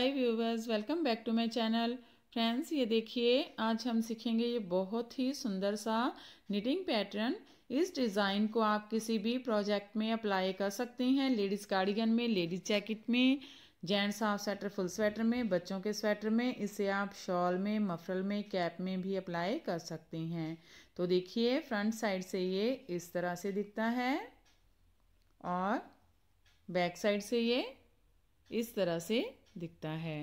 hi viewers welcome back to my channel friends ये देखिए आज हम सीखेंगे ये बहुत ही सुंदर सा निटिंग पैटर्न इस डिज़ाइन को आप किसी भी प्रोजेक्ट में अप्लाई कर सकते हैं लेडीज़ कार्डिगन में लेडीज़ जैकेट में gents half sweater full sweater में बच्चों के स्वेटर में इसे आप शॉल में मफरल में कैप में भी अप्लाई कर सकते हैं तो देखिए फ्रंट साइड से ये इस तरह से दिखता है और बैक साइड से ये इस तरह से दिखता है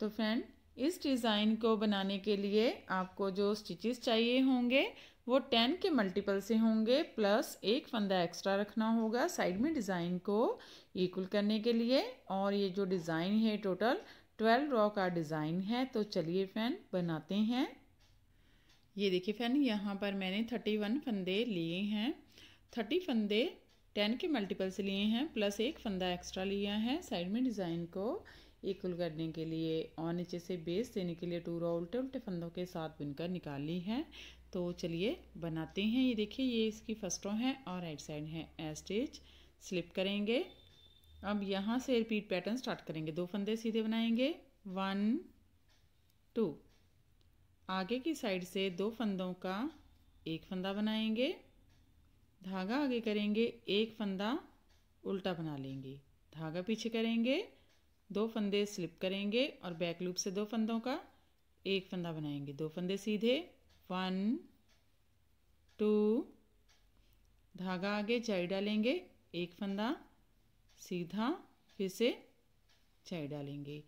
तो फ्रेंड इस डिज़ाइन को बनाने के लिए आपको जो स्टिचेस चाहिए होंगे वो टेन के मल्टीपल से होंगे प्लस एक फंदा एक्स्ट्रा रखना होगा साइड में डिज़ाइन को इक्वल करने के लिए और ये जो डिज़ाइन है टोटल ट्वेल्व रॉ का डिज़ाइन है तो चलिए फैन बनाते हैं ये देखिए फैन यहाँ पर मैंने थर्टी वन फंदे लिए हैं थर्टी फंदे टेन के मल्टीपल्स लिए हैं प्लस एक फंदा एक्स्ट्रा लिया है साइड में डिज़ाइन को इक्वल करने के लिए और नीचे से बेस देने के लिए रो उल्टे उल्टे फंदों के साथ बुनकर निकाली है तो चलिए बनाते हैं ये देखिए ये इसकी फर्स्ट रो है और राइट साइड है ए स्टिच स्लिप करेंगे अब यहाँ से रिपीट पैटर्न स्टार्ट करेंगे दो फंदे सीधे बनाएंगे वन टू आगे की साइड से दो फंदों का एक फंदा बनाएंगे धागा आगे करेंगे एक फंदा उल्टा बना लेंगे धागा पीछे करेंगे दो फंदे स्लिप करेंगे और बैक लूप से दो फंदों का एक फंदा बनाएंगे दो फंदे सीधे वन टू धागा आगे चाई डालेंगे एक फंदा सीधा फिर से चाई डालेंगे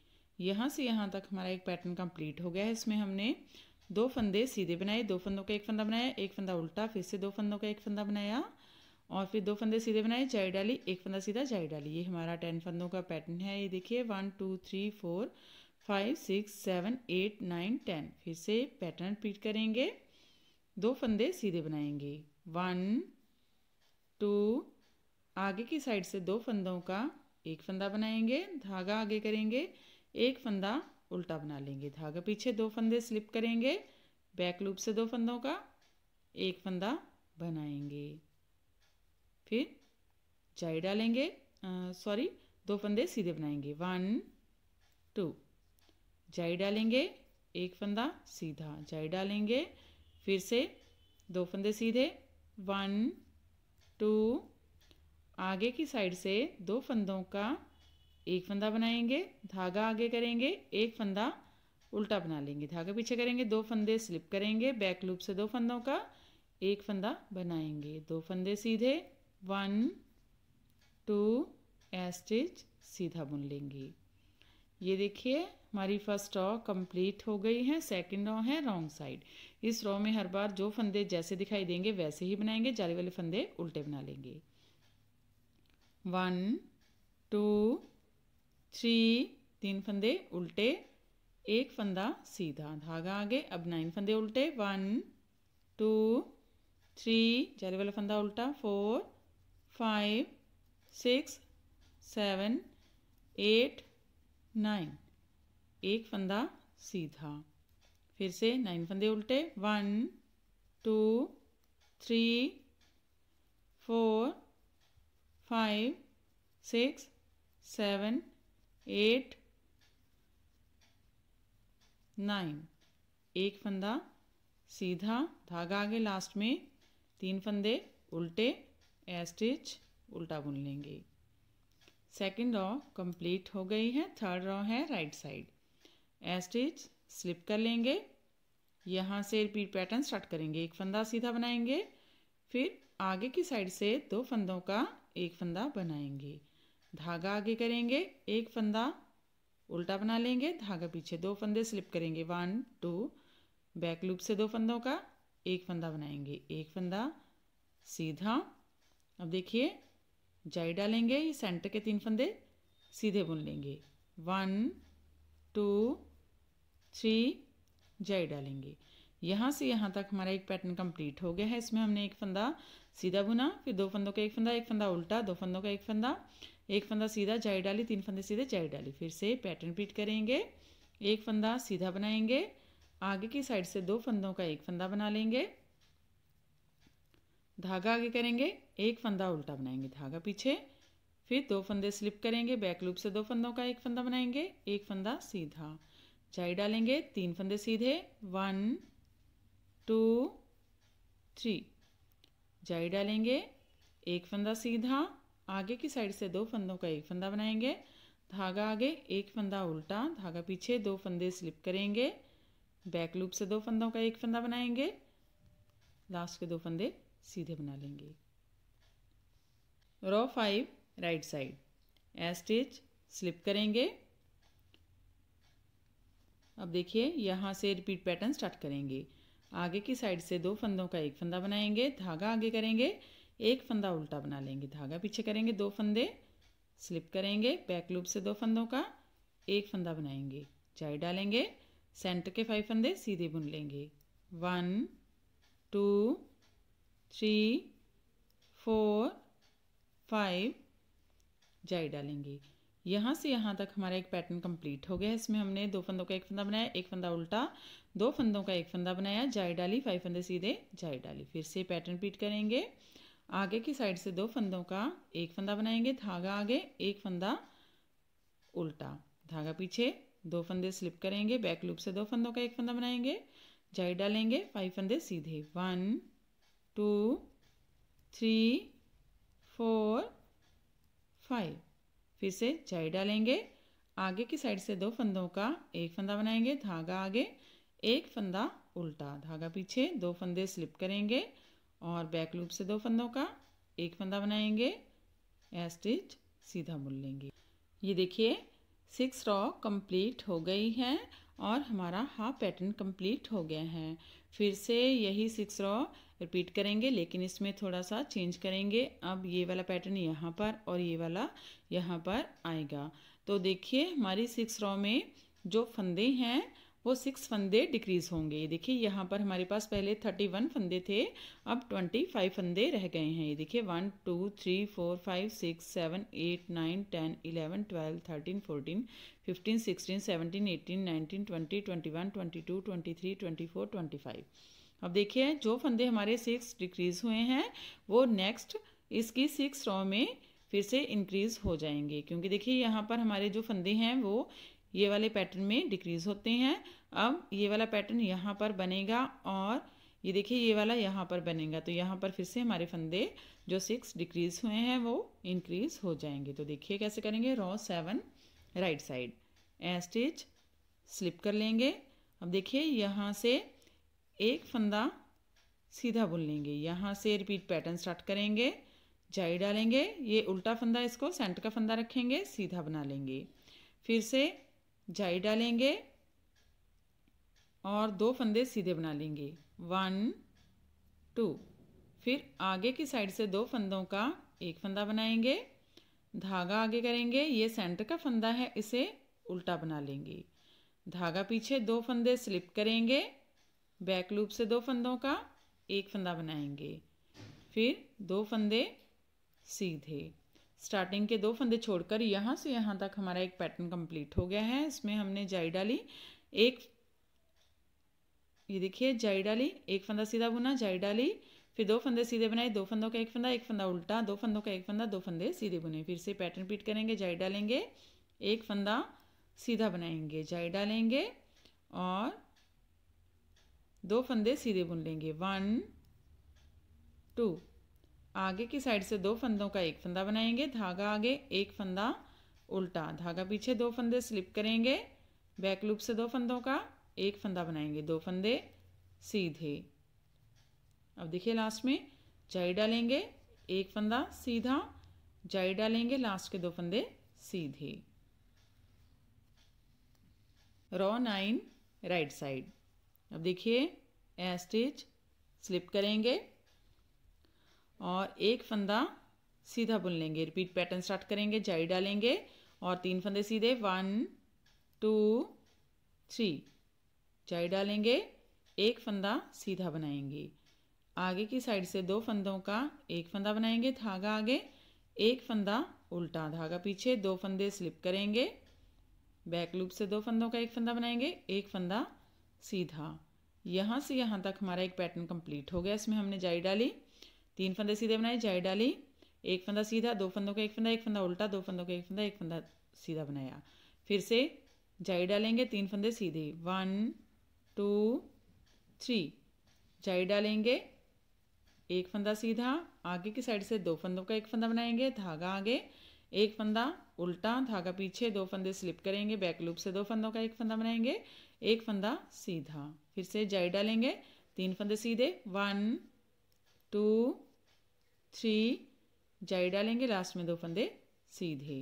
यहाँ से यहाँ तक हमारा एक पैटर्न कंप्लीट हो गया है इसमें हमने दो फंदे सीधे बनाए दो फंदों का एक फंदा बनाया एक फंदा उल्टा फिर से दो फंदों का एक फंदा बनाया और फिर दो फंदे सीधे बनाए चाय डाली एक फंदा सीधा चाय डाली ये हमारा टेन फंदों का पैटर्न है ये देखिए one two three four five six seven eight nine ten फिर से पैटर्न रिपीट करेंगे दो फंदे सीधे बनाएंगे वन टू आगे की साइड से दो फंदों का एक फंदा बनाएंगे धागा आगे करेंगे एक फंदा उल्टा बना लेंगे धागा पीछे दो फंदे स्लिप करेंगे बैक लूप से दो फंदों का एक फंदा बनाएंगे फिर जाई डालेंगे सॉरी दो फंदे सीधे बनाएंगे वन टू जाई डालेंगे एक फंदा सीधा जाई डालेंगे फिर से दो फंदे सीधे वन टू आगे की साइड से दो फंदों का एक फंदा बनाएंगे धागा आगे करेंगे एक फंदा उल्टा बना लेंगे धागा पीछे करेंगे दो फंदे स्लिप करेंगे बैक लूप से दो फंदों का एक फंदा बनाएंगे दो फंदे सीधे वन टू स्टिच सीधा बुन लेंगे ये देखिए हमारी फर्स्ट रॉ कंप्लीट हो गई है सेकंड रॉ है रॉन्ग साइड इस रॉ में हर बार जो फंदे जैसे दिखाई देंगे वैसे ही बनाएंगे जाली वाले फंदे उल्टे बना लेंगे वन टू थ्री तीन फंदे उल्टे एक फंदा सीधा धागा आगे अब नाइन फंदे उल्टे वन टू थ्री जारी वाला फंदा उल्टा four five six seven eight nine एक फंदा सीधा फिर से नाइन फंदे उल्टे one two three four five six seven eight nine एक फंदा सीधा धागा आगे लास्ट में तीन फंदे उल्टे ए स्टिच उल्टा बुन लेंगे सेकेंड रॉ कंप्लीट हो गई है थर्ड रॉ है right side a stitch slip कर लेंगे यहाँ से रिपीट पैटर्न स्टार्ट करेंगे एक फंदा सीधा बनाएंगे फिर आगे की साइड से दो फंदों का एक फंदा बनाएंगे धागा आगे करेंगे एक फंदा उल्टा बना लेंगे धागा पीछे दो फंदे स्लिप करेंगे वन टू बैक लूप से दो फंदों का एक फंदा बनाएंगे एक फंदा सीधा अब देखिए जाई डालेंगे ये सेंटर के तीन फंदे सीधे बुन लेंगे वन टू थ्री जाई डालेंगे यहाँ से यहाँ तक हमारा एक पैटर्न कंप्लीट हो गया है इसमें हमने एक फंदा सीधा बुना फिर दो फंदों का एक फंदा एक फंदा उल्टा दो फंदों का एक फंदा एक फंदा सीधा जाई डाली तीन फंदे सीधे जाई डाली फिर से पैटर्न रिपीट करेंगे एक फंदा सीधा बनाएंगे आगे की साइड से दो फंदों का एक फंदा बना लेंगे धागा आगे करेंगे एक फंदा उल्टा बनाएंगे धागा पीछे फिर दो फंदे स्लिप करेंगे बैक लूप से दो फंदों का एक फंदा बनाएंगे एक फंदा सीधा जाई डालेंगे तीन फंदे सीधे वन टू थ्री जाई डालेंगे एक फंदा सीधा आगे की साइड से दो फंदों का एक फंदा बनाएंगे धागा आगे एक फंदा उल्टा धागा पीछे दो फंदे स्लिप करेंगे बैक लूप से दो फंदों का एक फंदा बनाएंगे लास्ट के दो फंदे सीधे बना लेंगे row five right side a stitch slip करेंगे अब देखिए यहाँ से रिपीट पैटर्न स्टार्ट करेंगे आगे की साइड से दो फंदों का एक फंदा बनाएंगे धागा आगे करेंगे एक फंदा उल्टा बना लेंगे धागा पीछे करेंगे दो फंदे स्लिप करेंगे बैक लूप से दो फंदों का एक फंदा बनाएंगे जाई डालेंगे सेंटर के फाइव फंदे सीधे बुन लेंगे one two three four five जाई डालेंगे यहाँ से यहाँ तक हमारा एक पैटर्न कंप्लीट हो गया इसमें हमने दो फंदों का एक फंदा बनाया एक फंदा उल्टा दो फंदों का एक फंदा बनाया जाई डाली फाइव फंदे सीधे जाई डाली फिर से पैटर्न रिपीट करेंगे आगे की साइड से दो फंदों का एक फंदा बनाएंगे धागा आगे एक फंदा उल्टा धागा पीछे दो फंदे स्लिप करेंगे बैक लूप से दो फंदों का एक फंदा बनाएंगे जाई डालेंगे फाइव फंदे सीधे one two three four five फिर से जाई डालेंगे आगे की साइड से दो फंदों का एक फंदा बनाएंगे धागा आगे एक फंदा उल्टा धागा पीछे दो फंदे स्लिप करेंगे और बैक लूप से दो फंदों का एक फंदा बनाएंगे या स्टिच सीधा मुड़ लेंगे ये देखिए सिक्स रॉ कंप्लीट हो गई है और हमारा हाफ पैटर्न कंप्लीट हो गया है फिर से यही सिक्स रॉ रिपीट करेंगे लेकिन इसमें थोड़ा सा चेंज करेंगे अब ये वाला पैटर्न यहाँ पर और ये वाला यहाँ पर आएगा तो देखिए हमारी सिक्स रॉ में जो फंदे हैं वो सिक्स फंदे डिक्रीज़ होंगे ये देखिए यहाँ पर हमारे पास पहले थर्टी वन फंदे थे अब ट्वेंटी फाइव फंदे रह गए हैं ये देखिए one two three four five six seven eight nine ten eleven twelve thirteen fourteen fifteen sixteen seventeen eighteen nineteen twenty twenty one twenty two twenty three twenty four twenty five अब देखिए जो फंदे हमारे सिक्स डिक्रीज़ हुए हैं वो next इसकी six raw में फिर से इंक्रीज़ हो जाएंगे क्योंकि देखिए यहाँ पर हमारे जो फंदे हैं वो ये वाले पैटर्न में डिक्रीज़ होते हैं अब ये वाला पैटर्न यहाँ पर बनेगा और ये देखिए ये वाला यहाँ पर बनेगा तो यहाँ पर फिर से हमारे फंदे जो सिक्स डिक्रीज़ हुए हैं वो इंक्रीज़ हो जाएंगे तो देखिए कैसे करेंगे row seven right side a stitch slip कर लेंगे अब देखिए यहाँ से एक फंदा सीधा बुन लेंगे यहाँ से रिपीट पैटर्न स्टार्ट करेंगे जाई डालेंगे ये उल्टा फंदा इसको सेंटर का फंदा रखेंगे सीधा बना लेंगे फिर से जाई डालेंगे और दो फंदे सीधे बना लेंगे वन टू फिर आगे की साइड से दो फंदों का एक फंदा बनाएंगे धागा आगे करेंगे ये सेंटर का फंदा है इसे उल्टा बना लेंगे धागा पीछे दो फंदे स्लिप करेंगे बैक लूप से दो फंदों का एक फंदा बनाएंगे फिर दो फंदे सीधे स्टार्टिंग के दो फंदे छोड़कर यहाँ से यहाँ तक हमारा एक पैटर्न कंप्लीट हो गया है इसमें हमने जाई डाली एक ये देखिए जाई डाली एक फंदा सीधा बुना जाई डाली फिर दो फंदे सीधे बनाए दो फंदों का एक फंदा एक फंदा उल्टा दो फंदों का एक फंदा दो फंदे सीधे बुने फिर से पैटर्न रिपीट करेंगे जाई डालेंगे एक फंदा सीधा बनाएंगे जाई डालेंगे और दो फंदे सीधे बुन लेंगे वन टू आगे की साइड से दो फंदों का एक फंदा बनाएंगे धागा आगे एक फंदा उल्टा धागा पीछे दो फंदे स्लिप करेंगे बैक लूप से दो फंदों का एक फंदा बनाएंगे दो फंदे सीधे अब देखिए लास्ट में जाई डालेंगे एक फंदा सीधा जाई डालेंगे लास्ट के दो फंदे सीधे रॉ नाइन राइट साइड अब देखिए ए स्टिच स्लिप करेंगे और एक फंदा सीधा बुन लेंगे रिपीट पैटर्न स्टार्ट करेंगे जाई डालेंगे और तीन फंदे सीधे वन टू थ्री जाई डालेंगे एक फंदा सीधा बनाएंगे आगे की साइड से दो फंदों का एक फंदा बनाएंगे धागा आगे एक फंदा उल्टा धागा पीछे दो फंदे स्लिप करेंगे बैक लूप से दो फंदों का एक फंदा बनाएंगे एक फंदा सीधा यहाँ से यहाँ तक हमारा एक पैटर्न कंप्लीट हो गया इसमें हमने जाई डाली तीन फंदे सीधे बनाए जाई डाली एक फंदा सीधा दो फंदों का एक फंदा एक फंदा उल्टा दो फंदों का एक फंदा एक फंदा सीधा बनाया फिर से जाई डालेंगे तीन फंदे सीधे वन टू थ्री जाई डालेंगे एक फंदा सीधा आगे की साइड से दो फंदों का एक फंदा बनाएंगे धागा आगे एक फंदा उल्टा धागा पीछे दो फंदे स्लिप करेंगे बैक लूप से दो फंदों का एक फंदा बनाएंगे एक फंदा सीधा फिर से जाई डालेंगे तीन फंदे सीधे वन टू थ्री जाई डालेंगे लास्ट में दो फंदे सीधे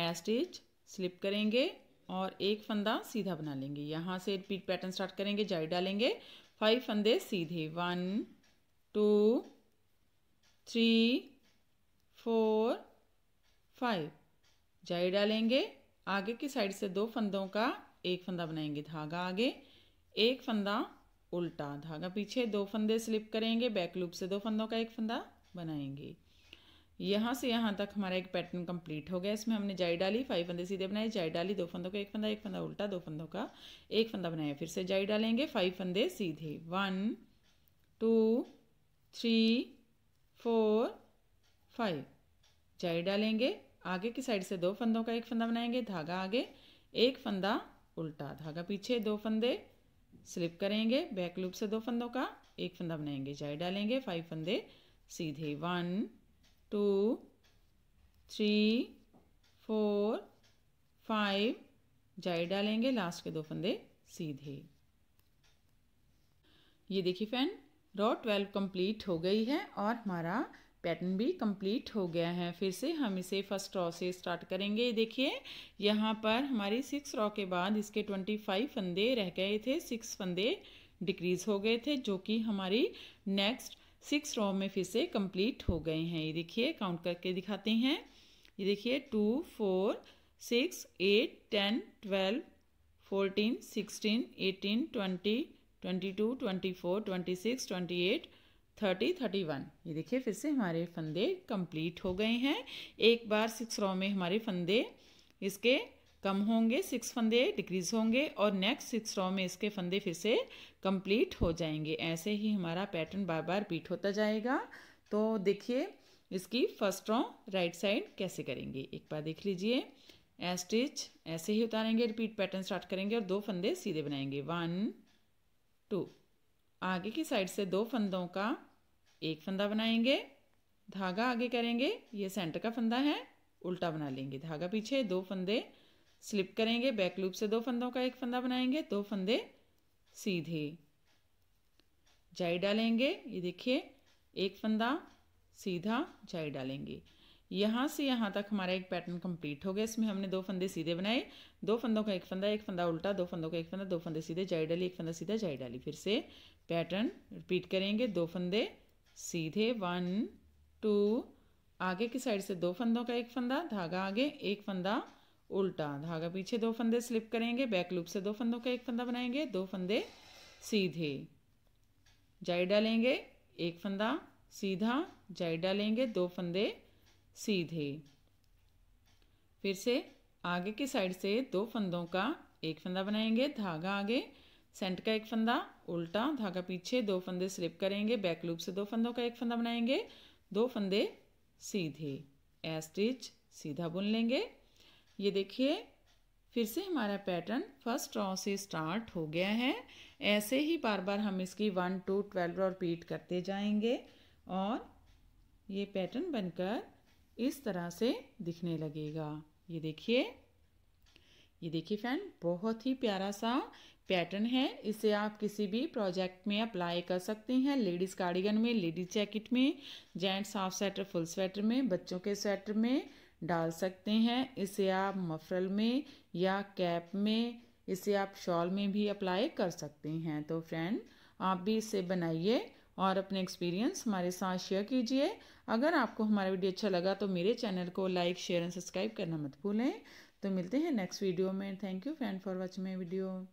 ए स्टिच स्लिप करेंगे और एक फंदा सीधा बना लेंगे यहाँ से रिपीट पैटर्न स्टार्ट करेंगे जाई डालेंगे फाइव फंदे सीधे one two three four five जाई डालेंगे आगे की साइड से दो फंदों का एक फंदा बनाएंगे धागा आगे एक फंदा उल्टा धागा पीछे दो फंदे स्लिप करेंगे बैक लूप से दो फंदों का एक फंदा बनाएंगे यहाँ से यहाँ तक हमारा एक पैटर्न कंप्लीट हो गया इसमें हमने जाई डाली फाइव फंदे सीधे बनाए जाई डाली दो फंदों का एक फंदा एक फंदा उल्टा दो फंदों का एक फंदा बनाया फिर से जाई डालेंगे फाइव फंदे सीधे one two three four five जाई डालेंगे आगे की साइड से दो फंदों का एक फंदा बनाएंगे धागा आगे एक फंदा उल्टा धागा पीछे दो फंदे स्लिप करेंगे बैक लूप से दो फंदों का एक फंदा बनाएंगे जाए डालेंगे फाइव फंदे सीधे one two three four five जाए डालेंगे लास्ट के दो फंदे सीधे ये देखिए फ्रेंड रॉ ट्वेल्व कंप्लीट हो गई है और हमारा पैटर्न भी कंप्लीट हो गया है फिर से हम इसे फर्स्ट रॉ से स्टार्ट करेंगे देखिए यहाँ पर हमारी सिक्स रॉ के बाद इसके ट्वेंटी फाइव फंदे रह गए थे सिक्स फंदे डिक्रीज हो गए थे जो कि हमारी नेक्स्ट सिक्स रॉ में फिर से कंप्लीट हो गए हैं ये देखिए काउंट करके दिखाते हैं ये देखिए two four six eight ten twelve fourteen sixteen eighteen twenty twenty two twenty four twenty six twenty eight thirty thirty one ये देखिए फिर से हमारे फंदे कंप्लीट हो गए हैं एक बार सिक्स रॉ में हमारे फंदे इसके कम होंगे सिक्स फंदे डिक्रीज होंगे और नेक्स्ट सिक्स रॉ में इसके फंदे फिर से कंप्लीट हो जाएंगे ऐसे ही हमारा पैटर्न बार बार रिपीट होता जाएगा तो देखिए इसकी फर्स्ट रॉ राइट साइड कैसे करेंगे एक बार देख लीजिए स्टिच ऐसे ही उतारेंगे रिपीट पैटर्न स्टार्ट करेंगे और दो फंदे सीधे बनाएंगे वन टू आगे की साइड से दो फंदों का एक फंदा बनाएंगे धागा आगे करेंगे ये सेंटर का फंदा है उल्टा बना लेंगे धागा पीछे दो फंदे स्लिप करेंगे बैक लूप से दो फंदों का एक फंदा बनाएंगे दो फंदे सीधे जाई डालेंगे ये देखिए एक फंदा सीधा जाई डालेंगे यहाँ से यहाँ तक हमारा एक पैटर्न कंप्लीट हो गया इसमें हमने दो फंदे सीधे बनाए दो फंदों का एक फंदा एक फंदा उल्टा दो फंदों का एक फंदा दो फंदे सीधे जाई डाली एक फंदा सीधा जाई डाली फिर से पैटर्न रिपीट करेंगे दो फंदे सीधे वन टू आगे की साइड से दो फंदों का एक फंदा धागा आगे एक फंदा उल्टा धागा पीछे दो फंदे स्लिप करेंगे बैक लूप से दो फंदों का एक फंदा बनाएंगे दो फंदे सीधे जाई डालेंगे एक फंदा सीधा जाई डालेंगे दो फंदे सीधे फिर से आगे की साइड से दो फंदों का एक फंदा बनाएंगे धागा आगे सेंट का एक फंदा उल्टा धागा पीछे दो फंदे स्लिप करेंगे बैक लूप से दो फंदों का एक फंदा बनाएंगे दो फंदे सीधे ए स्टिच सीधा बुन लेंगे ये देखिए फिर से हमारा पैटर्न फर्स्ट रॉ से स्टार्ट हो गया है ऐसे ही बार बार हम इसकी one to twelve row repeat करते जाएंगे और ये पैटर्न बनकर इस तरह से दिखने लगेगा ये देखिए ये देखिए फ्रेंड बहुत ही प्यारा सा पैटर्न है इसे आप किसी भी प्रोजेक्ट में अप्लाई कर सकते हैं लेडीज़ कार्डिगन में लेडीज़ जैकेट में gents half sweater full sweater में बच्चों के स्वेटर में डाल सकते हैं इसे आप मफरल में या कैप में इसे आप शॉल में भी अप्लाई कर सकते हैं तो फ्रेंड आप भी इसे बनाइए और अपने एक्सपीरियंस हमारे साथ शेयर कीजिए अगर आपको हमारा वीडियो अच्छा लगा तो मेरे चैनल को लाइक शेयर एंड सब्सक्राइब करना मत भूलें तो मिलते हैं नेक्स्ट वीडियो में thank you friend for watching my video